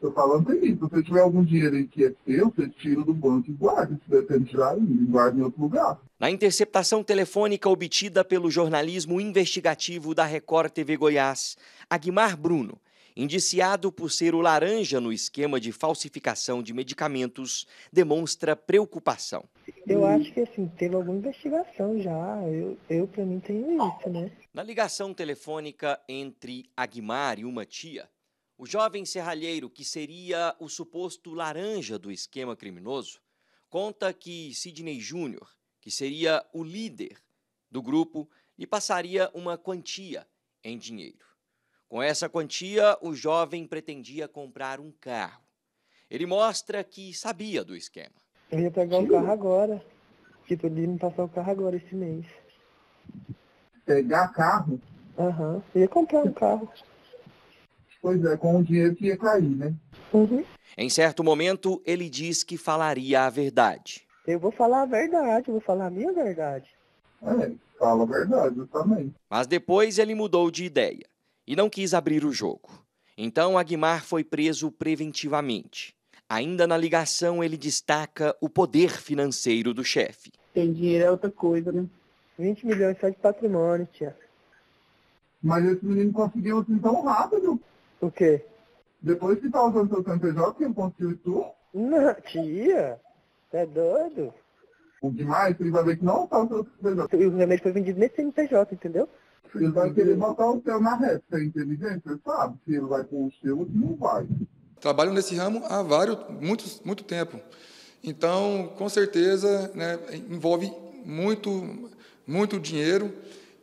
Eu estou falando tem assim, isso. Se tiver algum dinheiro aí que é seu, você tira do banco e guarda. Se tem que tirar, guarda em outro lugar. Na interceptação telefônica obtida pelo jornalismo investigativo da Record TV Goiás, Aguimar Bruno, indiciado por ser o laranja no esquema de falsificação de medicamentos, demonstra preocupação. Eu acho que assim, teve alguma investigação já. Eu, eu para mim, tenho isso, né? Na ligação telefônica entre Aguimar e uma tia, o jovem serralheiro, que seria o suposto laranja do esquema criminoso, conta que Sidney Júnior, que seria o líder do grupo, lhe passaria uma quantia em dinheiro. Com essa quantia, o jovem pretendia comprar um carro. Ele mostra que sabia do esquema. Eu ia pegar o carro agora. Tipo, ele me passar o carro agora esse mês. Pegar carro? Aham. Uhum. Ia comprar um carro. Pois é, com o dinheiro que ia cair, né? Uhum. Em certo momento, ele diz que falaria a verdade. Eu vou falar a verdade, vou falar a minha verdade. É, fala a verdade, eu também. Mas depois ele mudou de ideia e não quis abrir o jogo. Então Aguimar foi preso preventivamente. Ainda na ligação, ele destaca o poder financeiro do chefe. Tem dinheiro é outra coisa, né? 20 milhões só de patrimônio, tia. Mas esse menino conseguiu assim tão rápido. O quê? Depois que tá usando seu CNPJ, ponto conseguiu tour? Não, tia. é doido? O demais, ele vai ver que não tá usando seu CNPJ. E o remédio foi vendido nesse CNPJ, entendeu? Ele vai querer botar o seu na reta, você é inteligente, você sabe se ele vai com o seu ou não vai. Trabalho nesse ramo há vários, muitos, muito tempo. Então, com certeza, né, envolve muito, muito dinheiro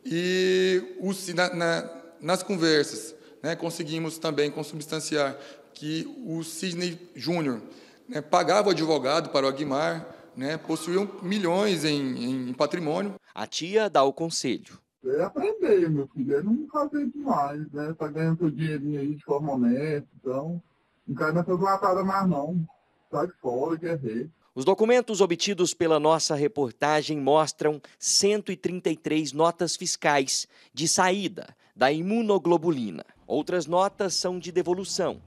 e o na, na, nas conversas né, conseguimos também consubstanciar que o Sidney Júnior né, pagava o advogado para o Aguimar, né, possuíam milhões em, em, patrimônio. A tia dá o conselho. É aprendeu, meu filho, eu não fazer demais, né? Tá ganhando seu dinheirinho aí de forma honesta, então não cai nessas latadas mais não. Sai fora, quer é ver. Os documentos obtidos pela nossa reportagem mostram 133 notas fiscais de saída da imunoglobulina. Outras notas são de devolução.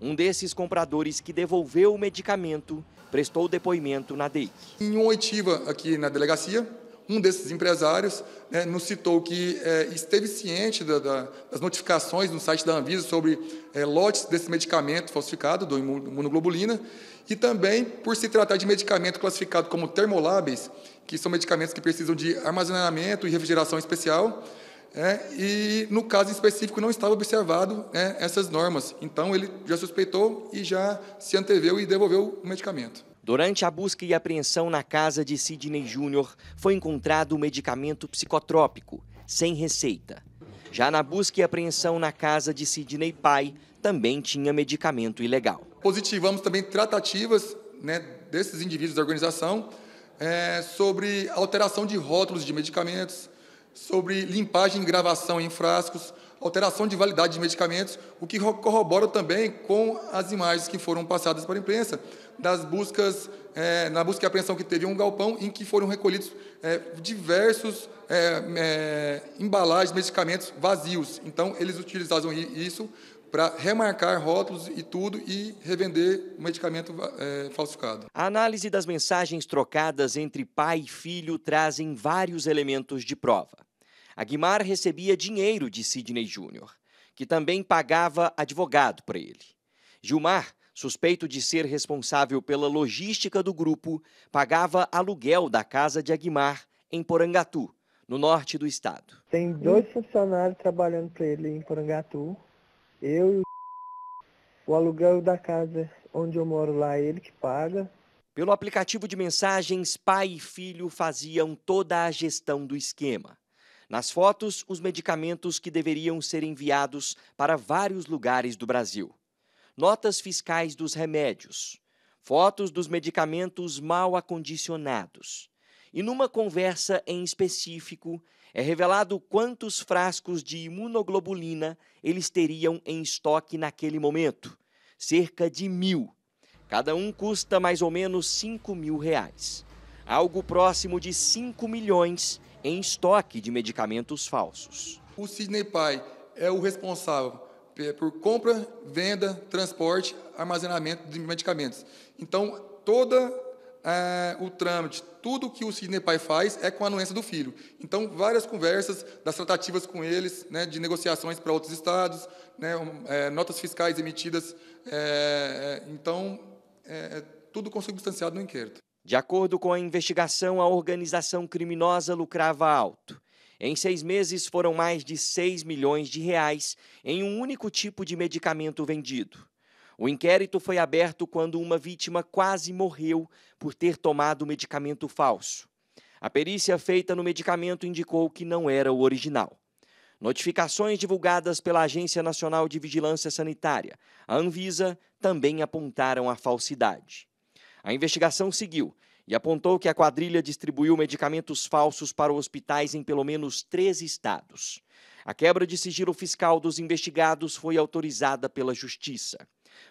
Um desses compradores que devolveu o medicamento prestou depoimento na DEIC. Em uma oitiva aqui na delegacia, um desses empresários né, nos citou que é, esteve ciente da, da, das notificações no site da Anvisa sobre é, lotes desse medicamento falsificado, do imunoglobulina, e também, por se tratar de medicamento classificado como termolábeis, que são medicamentos que precisam de armazenamento e refrigeração especial, é, e no caso específico não estava observado né, essas normas. Então ele já suspeitou e já se anteveu e devolveu o medicamento. Durante a busca e apreensão na casa de Sidney Júnior, foi encontrado o medicamento psicotrópico, sem receita. Já na busca e apreensão na casa de Sidney Pai, também tinha medicamento ilegal. Positivamos também tratativas né, desses indivíduos da organização é, sobre alteração de rótulos de medicamentos, sobre limpagem e gravação em frascos, alteração de validade de medicamentos, o que corrobora também com as imagens que foram passadas para a imprensa das buscas, é, na busca e apreensão que teve um galpão em que foram recolhidos é, diversos é, embalagens de medicamentos vazios. Então, eles utilizavam isso para remarcar rótulos e tudo e revender o medicamento é, falsificado. A análise das mensagens trocadas entre pai e filho trazem vários elementos de prova. Guimar recebia dinheiro de Sidney Júnior, que também pagava advogado para ele. Gilmar, suspeito de ser responsável pela logística do grupo, pagava aluguel da casa de Aguimar em Porangatu, no norte do estado. Tem dois funcionários trabalhando para ele em Porangatu, eu e o, o aluguel da casa onde eu moro lá, é ele que paga. Pelo aplicativo de mensagens, pai e filho faziam toda a gestão do esquema. Nas fotos, os medicamentos que deveriam ser enviados para vários lugares do Brasil. Notas fiscais dos remédios. Fotos dos medicamentos mal acondicionados. E numa conversa em específico, é revelado quantos frascos de imunoglobulina eles teriam em estoque naquele momento. Cerca de mil. Cada um custa mais ou menos 5 mil reais. Algo próximo de 5 milhões em estoque de medicamentos falsos. O Sidney Pai é o responsável por compra, venda, transporte, armazenamento de medicamentos. Então, toda é, o trâmite, tudo que o Sidney Pai faz é com a anuência do filho. Então, várias conversas, das tratativas com eles, né, de negociações para outros estados, né, é, notas fiscais emitidas. É, é então, é, é, tudo consubstanciado no inquérito. De acordo com a investigação, a organização criminosa lucrava alto. Em seis meses, foram mais de 6 milhões de reais em um único tipo de medicamento vendido. O inquérito foi aberto quando uma vítima quase morreu por ter tomado medicamento falso. A perícia feita no medicamento indicou que não era o original. Notificações divulgadas pela Agência Nacional de Vigilância Sanitária, a Anvisa, também apontaram a falsidade. A investigação seguiu e apontou que a quadrilha distribuiu medicamentos falsos para hospitais em pelo menos três estados. A quebra de sigilo fiscal dos investigados foi autorizada pela Justiça.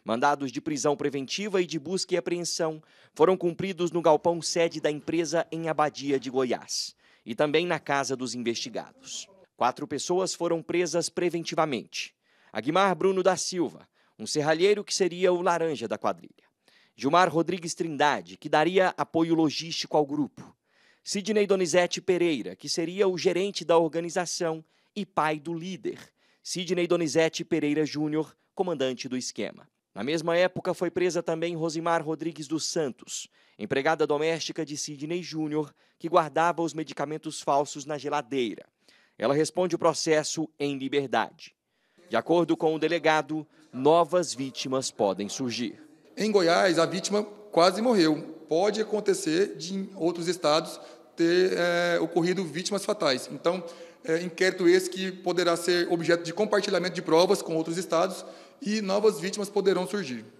Mandados de prisão preventiva e de busca e apreensão foram cumpridos no galpão sede da empresa em Abadia de Goiás e também na casa dos investigados. Quatro pessoas foram presas preventivamente. Aguimar Bruno da Silva, um serralheiro que seria o laranja da quadrilha. Gilmar Rodrigues Trindade, que daria apoio logístico ao grupo. Sidney Donizete Pereira, que seria o gerente da organização e pai do líder. Sidney Donizete Pereira Júnior, comandante do esquema. Na mesma época, foi presa também Rosimar Rodrigues dos Santos, empregada doméstica de Sidney Júnior, que guardava os medicamentos falsos na geladeira. Ela responde o processo em liberdade. De acordo com o delegado, novas vítimas podem surgir. Em Goiás, a vítima quase morreu. Pode acontecer de, em outros estados, ter é, ocorrido vítimas fatais. Então, é, inquérito esse que poderá ser objeto de compartilhamento de provas com outros estados e novas vítimas poderão surgir.